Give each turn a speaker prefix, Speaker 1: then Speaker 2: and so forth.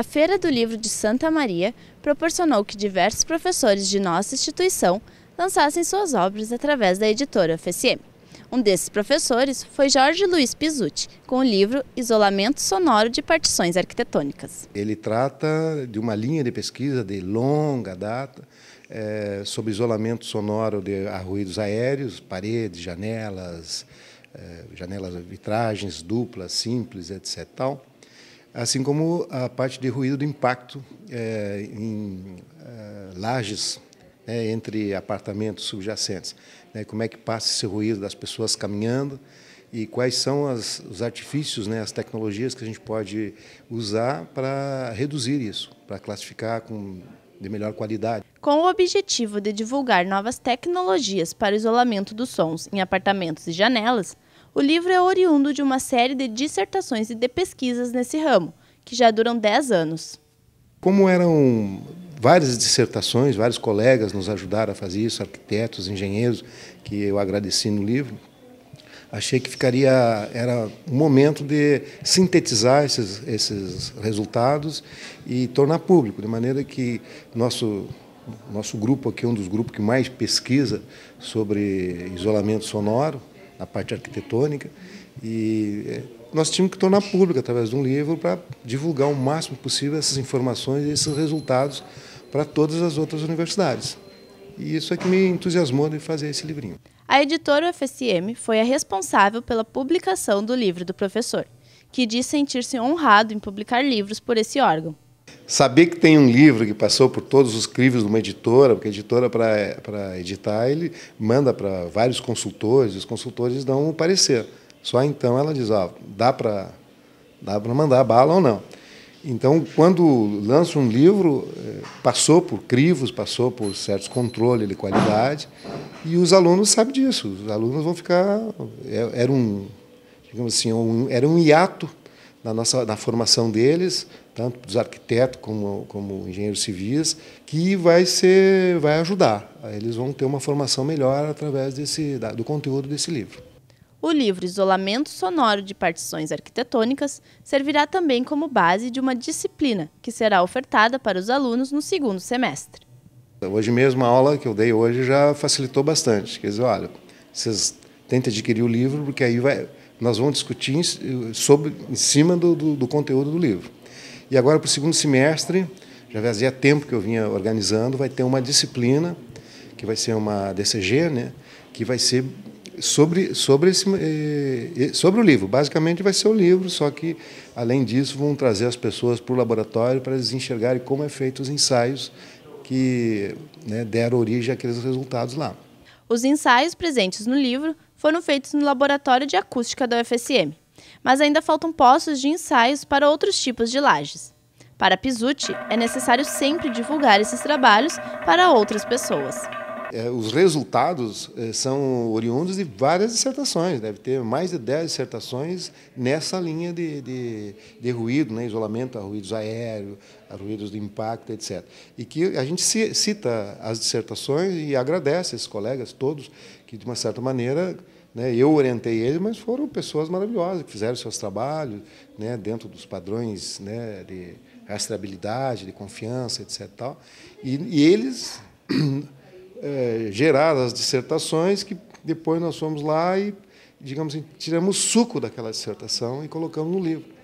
Speaker 1: A Feira do Livro de Santa Maria proporcionou que diversos professores de nossa instituição lançassem suas obras através da editora FSM. Um desses professores foi Jorge Luiz Pizzuti, com o livro Isolamento Sonoro de Partições Arquitetônicas.
Speaker 2: Ele trata de uma linha de pesquisa de longa data é, sobre isolamento sonoro de ruídos aéreos, paredes, janelas, é, janelas, vitragens duplas, simples, etc. Tal assim como a parte de ruído do impacto é, em é, lajes né, entre apartamentos subjacentes. Né, como é que passa esse ruído das pessoas caminhando e quais são as, os artifícios, né, as tecnologias que a gente pode usar para reduzir isso, para classificar com de melhor qualidade.
Speaker 1: Com o objetivo de divulgar novas tecnologias para isolamento dos sons em apartamentos e janelas, o livro é oriundo de uma série de dissertações e de pesquisas nesse ramo, que já duram 10 anos.
Speaker 2: Como eram várias dissertações, vários colegas nos ajudaram a fazer isso, arquitetos, engenheiros, que eu agradeci no livro, achei que ficaria era o um momento de sintetizar esses, esses resultados e tornar público, de maneira que nosso nosso grupo aqui é um dos grupos que mais pesquisa sobre isolamento sonoro na parte arquitetônica. E é, nós tínhamos que tornar pública através de um livro para divulgar o máximo possível essas informações e esses resultados para todas as outras universidades. E isso é que me entusiasmou de fazer esse livrinho.
Speaker 1: A editora UFSM foi a responsável pela publicação do livro do professor, que diz sentir-se honrado em publicar livros por esse órgão.
Speaker 2: Saber que tem um livro que passou por todos os crivos de uma editora, porque a editora, para editar, ele manda para vários consultores, os consultores dão um parecer. Só então ela diz, ó, dá para dá pra mandar bala ou não. Então, quando lança um livro, eh, passou por crivos, passou por certos controles de qualidade, e os alunos sabem disso. Os alunos vão ficar... É, era um, digamos assim, um, era um hiato na, nossa, na formação deles, tanto dos arquitetos como, como engenheiros civis, que vai, ser, vai ajudar. Eles vão ter uma formação melhor através desse, do conteúdo desse livro.
Speaker 1: O livro Isolamento Sonoro de Partições Arquitetônicas servirá também como base de uma disciplina que será ofertada para os alunos no segundo semestre.
Speaker 2: Hoje mesmo a aula que eu dei hoje já facilitou bastante. Quer dizer, olha, vocês tentem adquirir o livro, porque aí vai, nós vamos discutir sobre, em cima do, do, do conteúdo do livro. E agora, para o segundo semestre, já fazia tempo que eu vinha organizando, vai ter uma disciplina, que vai ser uma DCG, né? que vai ser sobre, sobre, esse, eh, sobre o livro. Basicamente vai ser o livro, só que, além disso, vão trazer as pessoas para o laboratório para eles enxergarem como é feito os ensaios que né, deram origem àqueles resultados lá.
Speaker 1: Os ensaios presentes no livro foram feitos no Laboratório de Acústica da UFSM mas ainda faltam postos de ensaios para outros tipos de lajes. Para Pizuti é necessário sempre divulgar esses trabalhos para outras pessoas.
Speaker 2: É, os resultados é, são oriundos de várias dissertações, deve ter mais de 10 dissertações nessa linha de, de, de ruído, né? isolamento a ruídos aéreos, a ruídos de impacto, etc. E que a gente cita as dissertações e agradece esses colegas todos que, de uma certa maneira, né? Eu orientei ele, mas foram pessoas maravilhosas que fizeram seus trabalhos né? dentro dos padrões né? de rastreabilidade, de confiança, etc. Tal. E, e eles é, geraram as dissertações que depois nós fomos lá e, digamos assim, tiramos suco daquela dissertação e colocamos no livro.